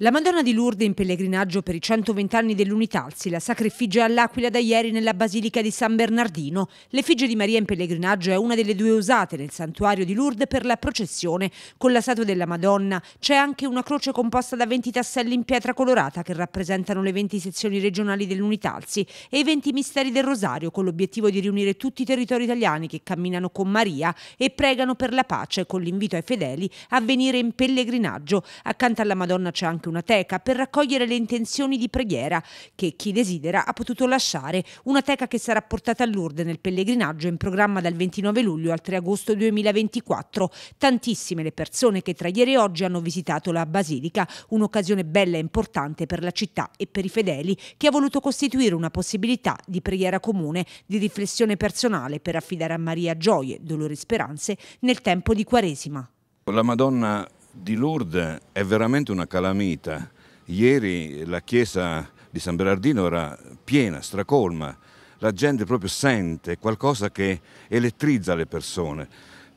La Madonna di Lourdes in pellegrinaggio per i 120 anni dell'Unitalsi, la sacrifice all'Aquila da ieri nella Basilica di San Bernardino. L'effigie di Maria in pellegrinaggio è una delle due usate nel santuario di Lourdes per la processione. Con la statua della Madonna c'è anche una croce composta da 20 tasselli in pietra colorata che rappresentano le 20 sezioni regionali dell'Unitalsi e i 20 misteri del Rosario con l'obiettivo di riunire tutti i territori italiani che camminano con Maria e pregano per la pace con l'invito ai fedeli a venire in pellegrinaggio. Accanto alla Madonna c'è anche una teca per raccogliere le intenzioni di preghiera che chi desidera ha potuto lasciare, una teca che sarà portata a Lourdes nel pellegrinaggio in programma dal 29 luglio al 3 agosto 2024. Tantissime le persone che tra ieri e oggi hanno visitato la Basilica, un'occasione bella e importante per la città e per i fedeli che ha voluto costituire una possibilità di preghiera comune, di riflessione personale per affidare a Maria gioie, dolori e speranze nel tempo di Quaresima. La Madonna di Lourdes è veramente una calamita. Ieri la chiesa di San Bernardino era piena, stracolma, la gente proprio sente qualcosa che elettrizza le persone,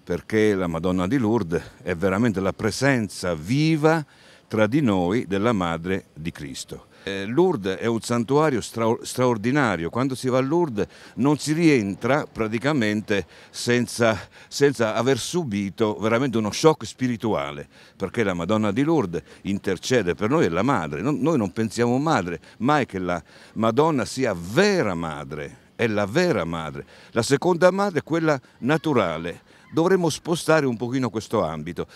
perché la Madonna di Lourdes è veramente la presenza viva tra di noi della Madre di Cristo. Eh, Lourdes è un santuario stra straordinario, quando si va a Lourdes non si rientra praticamente senza, senza, aver subito veramente uno shock spirituale, perché la Madonna di Lourdes intercede per noi, è la madre, non, noi non pensiamo madre, mai che la Madonna sia vera madre, è la vera madre, la seconda madre è quella naturale, dovremmo spostare un pochino questo ambito.